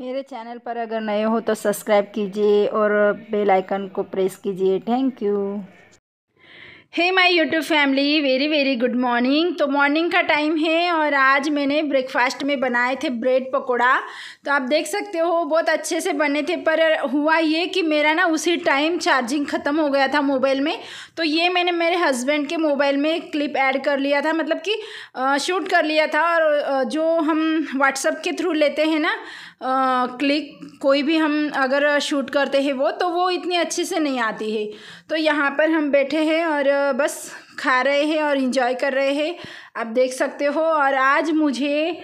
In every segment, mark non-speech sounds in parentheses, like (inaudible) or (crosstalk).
मेरे चैनल पर अगर नए हो तो सब्सक्राइब कीजिए और बेल आइकन को प्रेस कीजिए thank you hey my YouTube family very very good morning तो मॉर्निंग का टाइम है और आज मैंने ब्रेकफास्ट में बनाए थे ब्रेड पकोड़ा तो आप देख सकते हो बहुत अच्छे से बने थे पर हुआ ये कि मेरा ना उसी टाइम चार्जिंग ख़त्म हो गया था मोबाइल में तो ये मैंने मेरे हस्बैंड के मोबाइल में क्लिप ऐड कर लिया था मतलब कि शूट कर लिया था और जो हम व्हाट्सअप के थ्रू लेते हैं ना क्लिक कोई भी हम अगर शूट करते हैं वो तो वो इतनी अच्छे से नहीं आती है तो यहाँ पर हम बैठे हैं और बस खा रहे हैं और इन्जॉय कर रहे हैं आप देख सकते हो और आज मुझे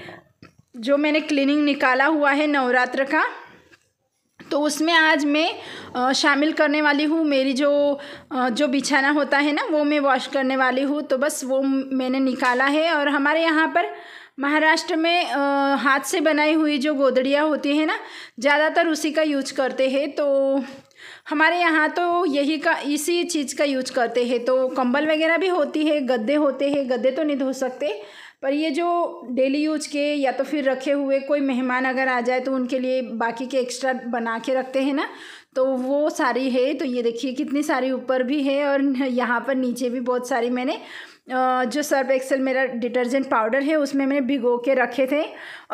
जो मैंने क्लीनिंग निकाला हुआ है नवरात्र का तो उसमें आज मैं शामिल करने वाली हूँ मेरी जो जो बिछाना होता है ना वो मैं वॉश करने वाली हूँ तो बस वो मैंने निकाला है और हमारे यहाँ पर महाराष्ट्र में आ, हाथ से बनाई हुई जो गोदड़ियाँ होती है ना ज़्यादातर उसी का यूज करते हैं तो हमारे यहाँ तो यही का इसी चीज़ का यूज करते हैं तो कंबल वगैरह भी होती है गद्दे होते हैं गद्दे तो नहीं धो सकते पर ये जो डेली यूज के या तो फिर रखे हुए कोई मेहमान अगर आ जाए तो उनके लिए बाकी के एक्स्ट्रा बना के रखते हैं ना तो वो सारी है तो ये देखिए कितनी सारी ऊपर भी है और (laughs) यहाँ पर नीचे भी बहुत सारी मैंने जो सर्फ एक्सल मेरा डिटर्जेंट पाउडर है उसमें मैंने भिगो के रखे थे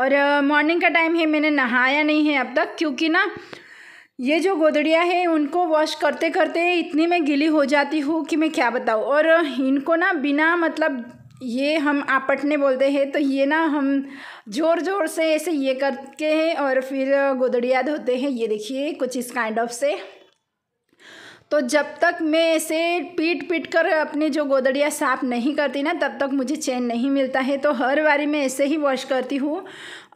और मॉर्निंग का टाइम है मैंने नहाया नहीं है अब तक क्योंकि ना ये जो गोदड़िया है उनको वॉश करते करते इतनी मैं गिली हो जाती हूँ कि मैं क्या बताऊँ और इनको ना बिना मतलब ये हम आपटने बोलते हैं तो ये ना हम ज़ोर ज़ोर से ऐसे ये करते हैं और फिर गोदड़िया धोते हैं ये देखिए कुछ इस काइंड ऑफ से तो जब तक मैं ऐसे पीट पीट कर अपनी जो गोदड़िया साफ़ नहीं करती ना तब तक मुझे चैन नहीं मिलता है तो हर बारी मैं ऐसे ही वॉश करती हूँ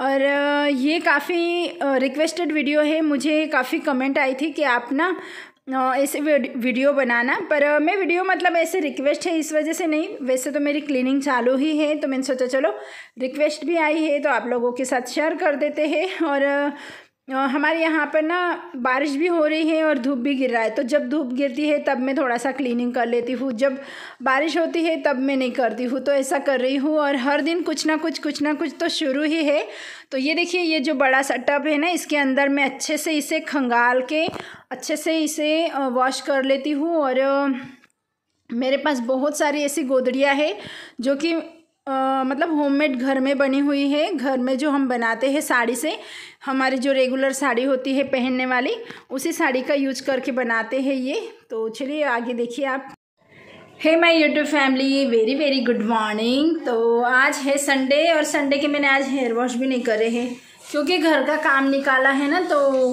और ये काफ़ी रिक्वेस्टेड वीडियो है मुझे काफ़ी कमेंट आई थी कि आप ना ऐसे वीडियो बनाना पर मैं वीडियो मतलब ऐसे रिक्वेस्ट है इस वजह से नहीं वैसे तो मेरी क्लीनिंग चालू ही है तो मैंने सोचा चलो रिक्वेस्ट भी आई है तो आप लोगों के साथ शेयर कर देते हैं और हमारे यहाँ पर ना बारिश भी हो रही है और धूप भी गिर रहा है तो जब धूप गिरती है तब मैं थोड़ा सा क्लीनिंग कर लेती हूँ जब बारिश होती है तब मैं नहीं करती हूँ तो ऐसा कर रही हूँ और हर दिन कुछ ना कुछ कुछ ना कुछ तो शुरू ही है तो ये देखिए ये जो बड़ा सा टब है ना इसके अंदर मैं अच्छे से इसे खंगाल के अच्छे से इसे वॉश कर लेती हूँ और मेरे पास बहुत सारी ऐसी गोदड़ियाँ है जो कि आ, मतलब होममेड घर में बनी हुई है घर में जो हम बनाते हैं साड़ी से हमारी जो रेगुलर साड़ी होती है पहनने वाली उसी साड़ी का यूज करके बनाते हैं ये तो चलिए आगे देखिए आप hey my YouTube family very very good morning तो आज है संडे और संडे के मैंने आज हेयर वॉश भी नहीं करे है क्योंकि घर का काम निकाला है ना तो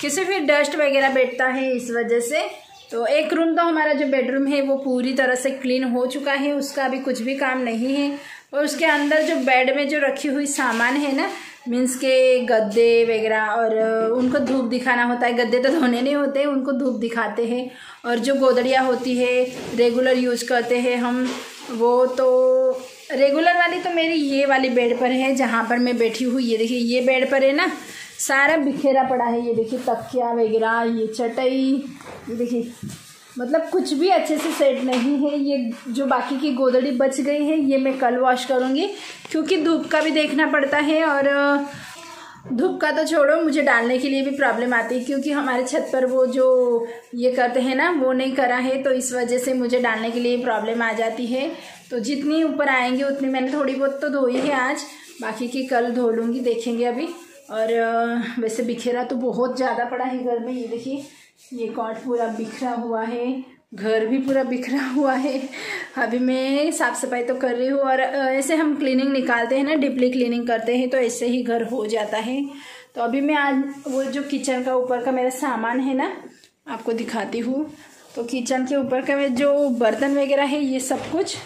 किसे फिर डस्ट वगैरह बैठता है इस वजह से तो एक रूम तो हमारा जो बेडरूम है वो पूरी तरह से क्लीन हो चुका है उसका अभी कुछ भी काम नहीं है और उसके अंदर जो बेड में जो रखी हुई सामान है ना मीन्स के गद्दे वगैरह और उनको धूप दिखाना होता है गद्दे तो धोने नहीं होते उनको धूप दिखाते हैं और जो गोदड़िया होती है रेगुलर यूज़ करते हैं हम वो तो रेगुलर वाली तो मेरी ये वाली बेड पर है जहाँ पर मैं बैठी हुई ये देखिए ये बेड पर है ना सारा बिखेरा पड़ा है ये देखिए तकिया वगैरह ये चटई ये देखिए मतलब कुछ भी अच्छे से सेट नहीं है ये जो बाकी की गोदड़ी बच गई है ये मैं कल वॉश करूँगी क्योंकि धूप का भी देखना पड़ता है और धूप का तो छोड़ो मुझे डालने के लिए भी प्रॉब्लम आती है क्योंकि हमारे छत पर वो जो ये करते हैं ना वो नहीं करा है तो इस वजह से मुझे डालने के लिए प्रॉब्लम आ जाती है तो जितनी ऊपर आएंगे उतनी मैंने थोड़ी बहुत तो धोई है आज बाकी की कल धो लूँगी देखेंगे अभी और वैसे बिखेरा तो बहुत ज़्यादा पड़ा है घर में ये देखिए ये कॉट पूरा बिखरा हुआ है घर भी पूरा बिखरा हुआ है अभी मैं साफ़ सफाई तो कर रही हूँ और ऐसे हम क्लीनिंग निकालते हैं ना डिपली क्लीनिंग करते हैं तो ऐसे ही घर हो जाता है तो अभी मैं आज वो जो किचन का ऊपर का मेरा सामान है ना आपको दिखाती हूँ तो किचन के ऊपर का जो बर्तन वगैरह है ये सब कुछ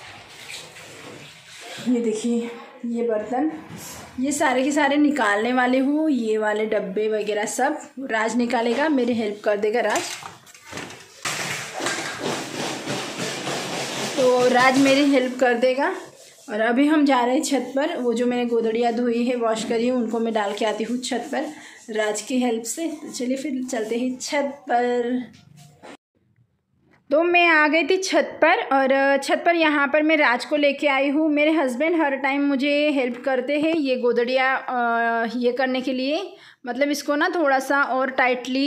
ये देखिए ये बर्तन ये सारे के सारे निकालने वाले हूँ ये वाले डब्बे वगैरह सब राज निकालेगा मेरी हेल्प कर देगा राज तो राज मेरी हेल्प कर देगा और अभी हम जा रहे हैं छत पर वो जो मैंने गोदड़ियाँ धोई है वॉश करी हूँ उनको मैं डाल के आती हूँ छत पर राज की हेल्प से तो चलिए फिर चलते हैं छत पर तो मैं आ गई थी छत पर और छत पर यहाँ पर मैं राज को लेके आई हूँ मेरे हस्बैंड हर टाइम मुझे हेल्प करते हैं ये गोदड़िया ये करने के लिए मतलब इसको ना थोड़ा सा और टाइटली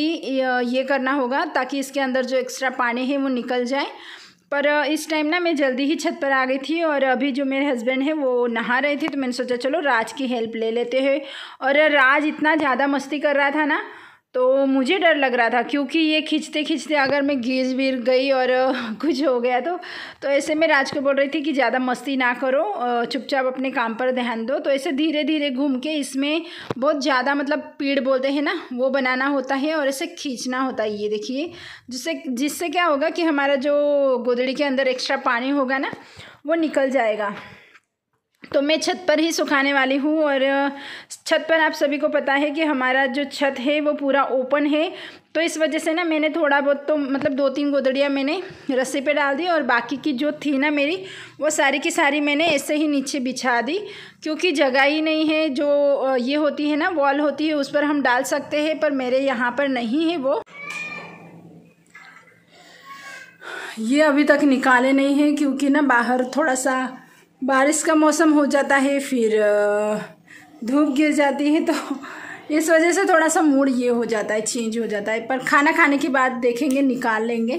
ये करना होगा ताकि इसके अंदर जो एक्स्ट्रा पानी है वो निकल जाए पर इस टाइम ना मैं जल्दी ही छत पर आ गई थी और अभी जो मेरे हस्बैंड हैं वो नहा रहे थे तो मैंने सोचा चलो राज की हेल्प ले लेते हैं और राज इतना ज़्यादा मस्ती कर रहा था ना तो मुझे डर लग रहा था क्योंकि ये खींचते खींचते अगर मैं गिर वीर गई और (laughs) कुछ हो गया तो तो ऐसे मैं राज को बोल रही थी कि ज़्यादा मस्ती ना करो चुपचाप अपने काम पर ध्यान दो तो ऐसे धीरे धीरे घूम के इसमें बहुत ज़्यादा मतलब पेड़ बोलते हैं ना वो बनाना होता है और ऐसे खींचना होता है ये देखिए जिससे जिससे क्या होगा कि हमारा जो गोदड़ी के अंदर एक्स्ट्रा पानी होगा ना वो निकल जाएगा तो मैं छत पर ही सुखाने वाली हूँ और छत पर आप सभी को पता है कि हमारा जो छत है वो पूरा ओपन है तो इस वजह से ना मैंने थोड़ा बहुत तो मतलब दो तीन गोदड़ियाँ मैंने रस्सी पे डाल दी और बाकी की जो थी ना मेरी वो सारी की सारी मैंने ऐसे ही नीचे बिछा दी क्योंकि जगह ही नहीं है जो ये होती है ना वॉल होती है उस पर हम डाल सकते हैं पर मेरे यहाँ पर नहीं है वो ये अभी तक निकाले नहीं हैं क्योंकि ना बाहर थोड़ा सा बारिश का मौसम हो जाता है फिर धूप गिर जाती है तो इस वजह से थोड़ा सा मूड ये हो जाता है चेंज हो जाता है पर खाना खाने के बाद देखेंगे निकाल लेंगे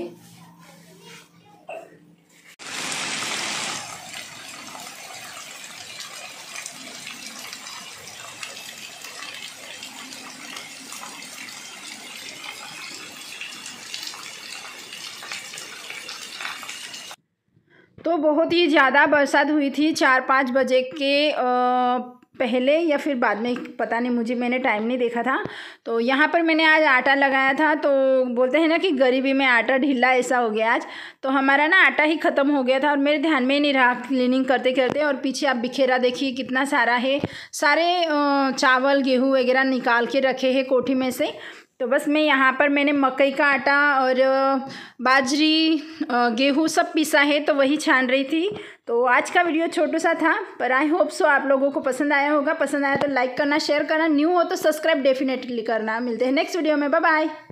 तो बहुत ही ज़्यादा बरसात हुई थी चार पाँच बजे के पहले या फिर बाद में पता नहीं मुझे मैंने टाइम नहीं देखा था तो यहाँ पर मैंने आज आटा लगाया था तो बोलते हैं ना कि गरीबी में आटा ढीला ऐसा हो गया आज तो हमारा ना आटा ही ख़त्म हो गया था और मेरे ध्यान में ही नहीं रहा क्लीनिंग करते करते और पीछे आप बिखेरा देखिए कितना सारा है सारे चावल गेहूँ वगैरह निकाल के रखे है कोठी में से तो बस मैं यहाँ पर मैंने मकई का आटा और बाजरी गेहूँ सब पीसा है तो वही छान रही थी तो आज का वीडियो छोटू सा था पर आई होप सो आप लोगों को पसंद आया होगा पसंद आया तो लाइक करना शेयर करना न्यू हो तो सब्सक्राइब डेफिनेटली करना मिलते हैं नेक्स्ट वीडियो में बाय बाय